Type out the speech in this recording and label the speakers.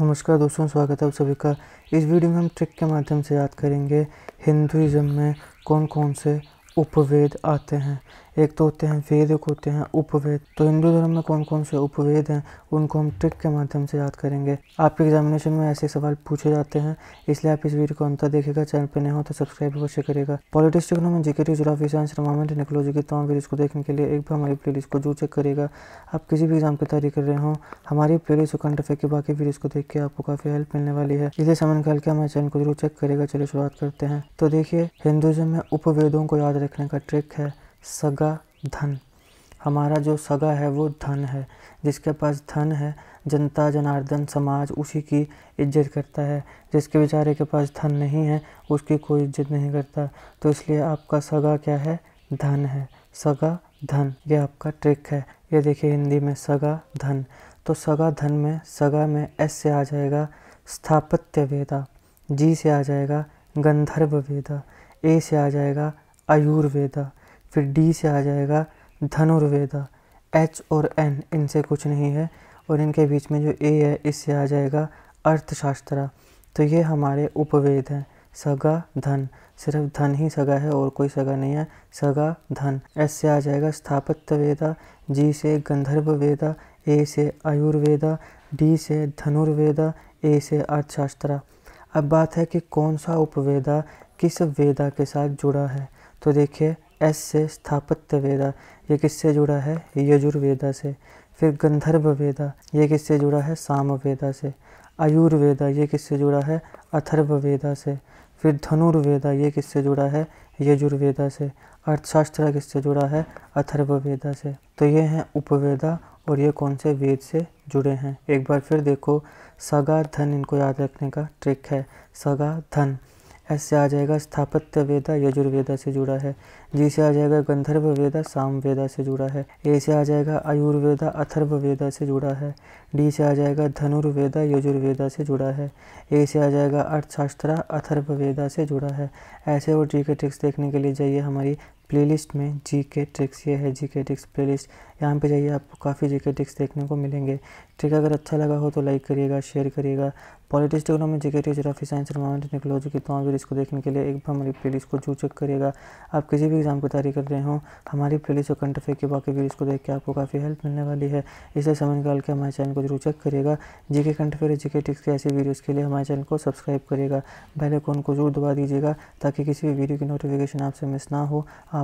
Speaker 1: नमस्कार दोस्तों स्वागत है आप सभी का इस वीडियो में हम ट्रिक के माध्यम से याद करेंगे हिंदुज़म में कौन कौन से उपवेद आते हैं एक तो होते हैं वेद एक होते हैं उपवेद तो हिंदू धर्म में कौन कौन से उपवेद हैं उनको हम ट्रिक के माध्यम से याद करेंगे आपके एग्जामिनेशन में ऐसे सवाल पूछे जाते हैं इसलिए आप इस वीडियो को अंतर देखेगा चैनल पर नहीं हो तो सब्सक्राइब अवश्य करेगा politics economy GK geography science environment technology की तमाम वीडियो को देखने के लिए एक भी हमारी प्ले को जरूर चेक करेगा आप किसी भी एग्जाम की तैयारी कर रहे हो हमारी प्ले और कंट अफेयर की बाकी वीडियोज़ को देख के आपको काफ़ी हेल्प मिलने वाली है इसलिए निकाल के हमारे चैनल को जरूर चेक करेगा चलिए शुरुआत करते हैं तो देखिए हिंदुज्म में उपवेदों को याद रखने का ट्रिक है सगा धन हमारा जो सगा है वो धन है जिसके पास धन है जनता जनार्दन समाज उसी की इज्जत करता है जिसके बेचारे के पास धन नहीं है उसकी कोई इज्जत नहीं करता तो इसलिए आपका सगा क्या है धन है सगा धन ये आपका ट्रिक है ये देखिए हिंदी में सगा धन तो सगा धन में सगा में एस से आ जाएगा स्थापत्य वेदा जी से आ जाएगा गंधर्व वेदा ए से आ जाएगा आयुर्वेदा फिर डी से आ जाएगा धनुर्वेदा एच और एन इनसे कुछ नहीं है और इनके बीच में जो ए है इससे आ जाएगा अर्थशास्त्र तो ये हमारे उपवेद हैं सगा धन सिर्फ धन ही सगा है और कोई सगा नहीं है सगा धन एस से आ जाएगा स्थापत्य वेदा जी से गंधर्व वेदा ए से आयुर्वेदा डी से धनुर्वेदा ए से अर्थशास्त्र अब बात है कि कौन सा उपवेदा किस वेदा के साथ जुड़ा है तो देखिए एस से स्थापत्य वेदा ये किससे जुड़ा है यजुर्वेदा से फिर गंधर्व वेदा ये किससे जुड़ा है साम वेदा से आयुर्वेदा ये किससे जुड़ा है अथर्व वेदा से फिर धनुर्वेदा ये किससे जुड़ा है यजुर्वेदा से अर्थशास्त्र किससे जुड़ा है अथर्व वेदा से तो ये हैं उपवेदा और ये कौन से वेद से जुड़े हैं एक बार फिर देखो सगा धन इनको याद रखने का ट्रिक है सगा धन एस से आ जाएगा स्थापत्य वेदा यजुर्वेदा से जुड़ा है जी से आ जाएगा गंधर्व वेदा साम वेदा से जुड़ा है ए से आ जाएगा आयुर्वेदा अथर्व वेदा से जुड़ा है डी से आ जाएगा धनुर्वेदा यजुर्वेदा से जुड़ा है ए से आ जाएगा अर्थशास्त्रा अथर्व वेदा से जुड़ा है ऐसे और जी के ट्रिक्स देखने के लिए जाइए हमारी प्लेलिस्ट में जी के ट्रिक्स ये है जी के ट्रिक्स लिस्ट यहाँ पर जाइए आपको काफ़ी जी के ट्रिक्स देखने को मिलेंगे ट्रिक अगर अच्छा लगा हो तो लाइक करिएगा शेयर करिएगा पॉलिटिक्स में G K tricks geography science और माउंट टेक्नोलॉजी की तमाम वीडियोज़ को देखने के लिए एक बार हमारी लिस्ट को जू चेक करिएगा आप किसी भी एग्जाम की तैयारी कर रहे हो हमारी प्लेलिस्ट और कंट के बाकी वीडियोज़ को देख के आपको काफ़ी हेल्प मिलने वाली है इसे समय निकाल के हमारे चैनल को जरूर चेक करिएगा जी के कंट और जी के ट्रिक्स के ऐसे वीडियोज़ के लिए हमारे चैनल को सब्सक्राइब करिएगा बेल आइकॉन को जरूर दबा दीजिएगा ताकि किसी भी वीडियो की नोटिफिकेशन आपसे मिस ना हो आप